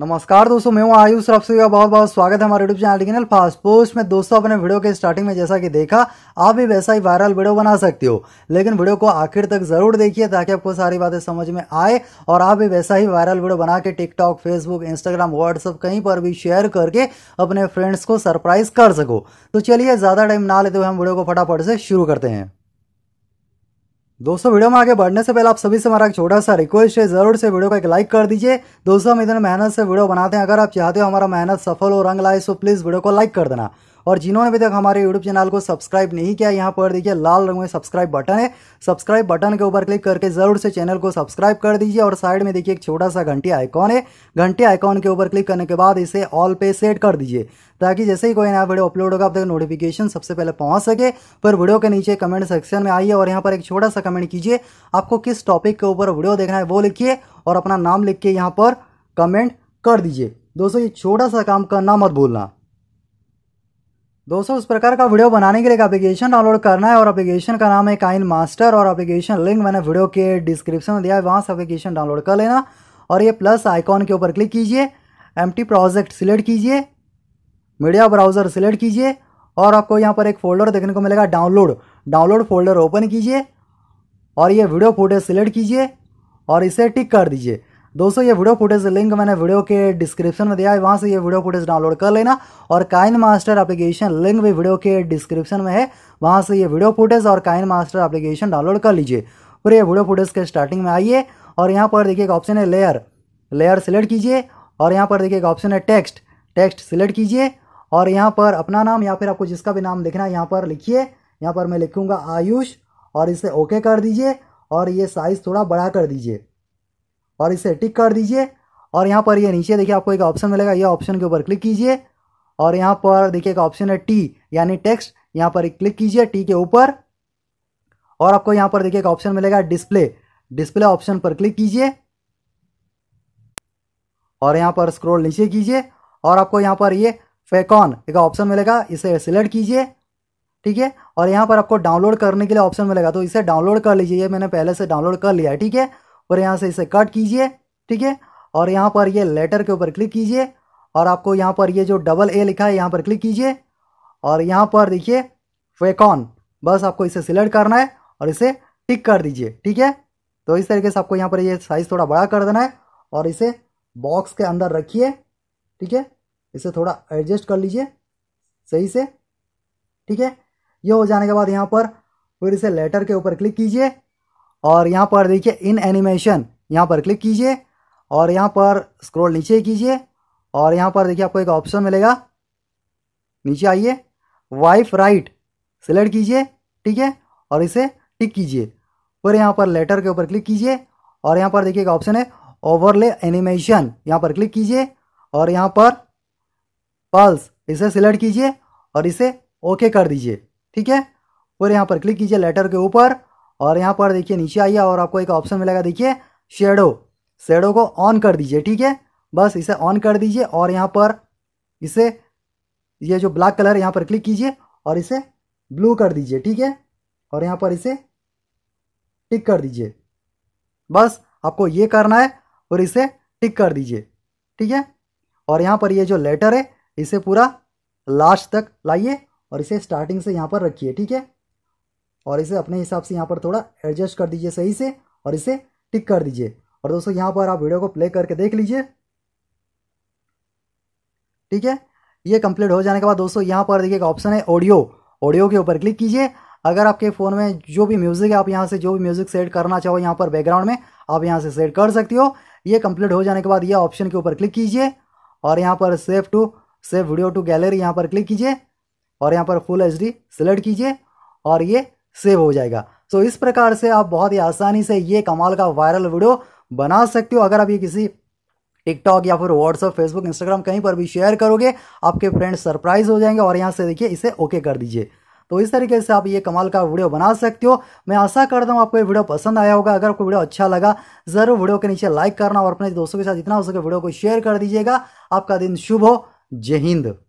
नमस्कार दोस्तों मैं हूँ आयुष आप का बहुत बहुत स्वागत है हमारे YouTube channel digital fast post में दोस्तों अपने वीडियो के स्टार्टिंग में जैसा कि देखा आप भी वैसा ही वायरल वीडियो बना सकते हो लेकिन वीडियो को आखिर तक जरूर देखिए ताकि आपको सारी बातें समझ में आए और आप भी वैसा ही वायरल वीडियो बना के टिकटॉक फेसबुक इंस्टाग्राम व्हाट्सअप कहीं पर भी शेयर करके अपने फ्रेंड्स को सरप्राइज कर सको तो चलिए ज़्यादा टाइम ना लेते हुए हम वीडियो को फटाफट से शुरू करते हैं दोस्तों वीडियो में आगे बढ़ने से पहले आप सभी से हमारा एक छोटा सा रिक्वेस्ट है जरूर से वीडियो को एक लाइक कर दीजिए दोस्तों हम इधर मेहनत से वीडियो बनाते हैं अगर आप चाहते हो हमारा मेहनत सफल हो रंग लाए तो प्लीज़ वीडियो को लाइक कर देना और जिन्होंने अभी तक हमारे यूट्यूब चैनल को सब्सक्राइब नहीं किया यहाँ पर देखिए लाल रंग में सब्सक्राइब बटन है सब्सक्राइब बटन के ऊपर क्लिक करके ज़रूर से चैनल को सब्सक्राइब कर दीजिए और साइड में देखिए एक छोटा सा घंटी आइकॉन है घंटी आइकॉन के ऊपर क्लिक करने के बाद इसे ऑल पे सेट कर दीजिए ताकि जैसे ही कोई नया वीडियो अपलोड होगा आप तक नोटिफिकेशन सबसे पहले पहुँच सके पर वीडियो के नीचे कमेंट सेक्शन में आइए और यहाँ पर एक छोटा सा कमेंट कीजिए आपको किस टॉपिक के ऊपर वीडियो देखना है वो लिखिए और अपना नाम लिख के यहाँ पर कमेंट कर दीजिए दोस्तों ये छोटा सा काम करना मत भूलना दोस्तों उस प्रकार का वीडियो बनाने के लिए एक एप्लीकेशन डाउनलोड करना है और एप्लीकेशन का नाम है काइन मास्टर और एप्लीकेशन लिंक मैंने वीडियो के डिस्क्रिप्शन में दिया है वहाँ से एप्लीकेशन डाउनलोड कर लेना और ये प्लस आइकॉन के ऊपर क्लिक कीजिए एम प्रोजेक्ट सिलेक्ट कीजिए मीडिया ब्राउज़र सिलेक्ट कीजिए और आपको यहाँ पर एक फोल्डर देखने को मिलेगा डाउनलोड डाउनलोड फोल्डर ओपन कीजिए और ये वीडियो फोटेज सिलेक्ट कीजिए और इसे टिक कर दीजिए दोस्तों ये वीडियो फुटेज लिंक मैंने वीडियो के डिस्क्रिप्शन में दिया है वहाँ से ये वीडियो फुटेज डाउनलोड कर लेना और काइन मास्टर एप्लीकेशन लिंक भी वीडियो के डिस्क्रिप्शन में है वहाँ से ये वीडियो फुटेज और काइन मास्टर एप्लीकेशन डाउनलोड कर लीजिए फिर ये वीडियो फुटेज के स्टार्टिंग में आइए और यहाँ पर देखिए एक ऑप्शन है लेयर लेयर सिलेक्ट कीजिए और यहाँ पर देखिए एक ऑप्शन है टेक्स्ट टेक्स्ट सिलेक्ट कीजिए और यहाँ पर अपना नाम या फिर आपको जिसका भी नाम लिखना है यहाँ पर लिखिए यहाँ पर मैं लिखूँगा आयुष और इसे ओके कर दीजिए और ये साइज़ थोड़ा बड़ा कर दीजिए और इसे टिक कर दीजिए और यहाँ पर ये नीचे देखिए आपको एक ऑप्शन मिलेगा ये ऑप्शन के ऊपर क्लिक कीजिए और यहाँ पर देखिए एक ऑप्शन है टी यानी टेक्स्ट यहाँ पर क्लिक कीजिए टी के ऊपर और आपको यहाँ पर देखिए एक ऑप्शन मिलेगा डिस्प्ले डिस्प्ले ऑप्शन पर क्लिक कीजिए और यहाँ पर स्क्रोल नीचे कीजिए और आपको यहाँ पर ये फेकॉन एक ऑप्शन मिलेगा इसे सिलेक्ट कीजिए ठीक है और यहाँ पर आपको डाउनलोड करने के लिए ऑप्शन मिलेगा तो इसे डाउनलोड कर लीजिए ये मैंने पहले से डाउनलोड कर लिया है ठीक है और यहाँ से इसे कट कीजिए ठीक है और यहाँ पर ये लेटर के ऊपर क्लिक कीजिए और आपको यहाँ पर ये जो डबल ए लिखा है यहाँ पर क्लिक कीजिए और यहाँ पर देखिए फेकॉन बस आपको इसे सिलेक्ट करना है और इसे टिक कर दीजिए ठीक है तो इस तरीके से आपको यहाँ पर ये साइज़ थोड़ा बड़ा कर देना है और इसे बॉक्स के अंदर रखिए ठीक है इसे थोड़ा एडजस्ट कर लीजिए सही से ठीक है ये हो जाने के बाद यहाँ पर फिर इसे लेटर के ऊपर क्लिक कीजिए और यहाँ पर देखिए इन एनिमेशन यहाँ पर क्लिक कीजिए और यहाँ पर स्क्रॉल नीचे कीजिए और यहाँ पर देखिए आपको एक ऑप्शन मिलेगा नीचे आइए वाइफ राइट सिलेक्ट कीजिए ठीक है और इसे टिक कीजिए और यहाँ पर लेटर के ऊपर क्लिक कीजिए और यहाँ पर देखिए एक ऑप्शन है ओवरले एनिमेशन यहाँ पर क्लिक कीजिए और यहाँ पर पल्स इसे सिलेक्ट कीजिए और इसे ओके कर दीजिए ठीक है और यहाँ पर क्लिक कीजिए लेटर के ऊपर और यहाँ पर देखिए नीचे आइए और आपको एक ऑप्शन मिलेगा देखिए शेडो शेडो को ऑन कर दीजिए ठीक है बस इसे ऑन कर दीजिए और यहाँ पर इसे ये जो ब्लैक कलर यहाँ पर क्लिक कीजिए और इसे ब्लू कर दीजिए ठीक है और यहाँ पर इसे टिक कर दीजिए बस आपको ये करना है और इसे टिक कर दीजिए ठीक है और यहाँ पर ये जो लेटर है इसे पूरा लास्ट तक लाइए और इसे स्टार्टिंग से यहाँ पर रखिए ठीक है और इसे अपने हिसाब से यहाँ पर थोड़ा एडजस्ट कर दीजिए सही से और इसे टिक कर दीजिए और दोस्तों यहाँ पर आप वीडियो को प्ले करके देख लीजिए ठीक है ये कंप्लीट हो जाने के बाद दोस्तों यहाँ पर देखिए एक ऑप्शन है ऑडियो ऑडियो के ऊपर क्लिक कीजिए अगर आपके फ़ोन में जो भी म्यूज़िक है आप यहाँ से जो भी म्यूज़िक सेट करना चाहो यहाँ पर बैकग्राउंड में आप यहाँ से सेट कर सकती हो ये कंप्लीट हो जाने के बाद ये ऑप्शन के ऊपर क्लिक कीजिए और यहाँ पर save to save video to gallery यहाँ पर क्लिक कीजिए और यहाँ पर फुल एच डी सिलेक्ट कीजिए और ये सेव हो जाएगा सो इस प्रकार से आप बहुत ही आसानी से ये कमाल का वायरल वीडियो बना सकते हो अगर आप ये किसी टिकटॉक या फिर व्हाट्सअप फेसबुक इंस्टाग्राम कहीं पर भी शेयर करोगे आपके फ्रेंड्स सरप्राइज हो जाएंगे और यहाँ से देखिए इसे ओके कर दीजिए तो इस तरीके से आप ये कमाल का वीडियो बना सकते हो मैं आशा करता हूँ आपको ये वीडियो पसंद आया होगा अगर आपको वीडियो अच्छा लगा ज़रूर वीडियो के नीचे लाइक करना और अपने दोस्तों के साथ जितना हो सके वीडियो को शेयर कर दीजिएगा आपका दिन शुभ हो जय हिंद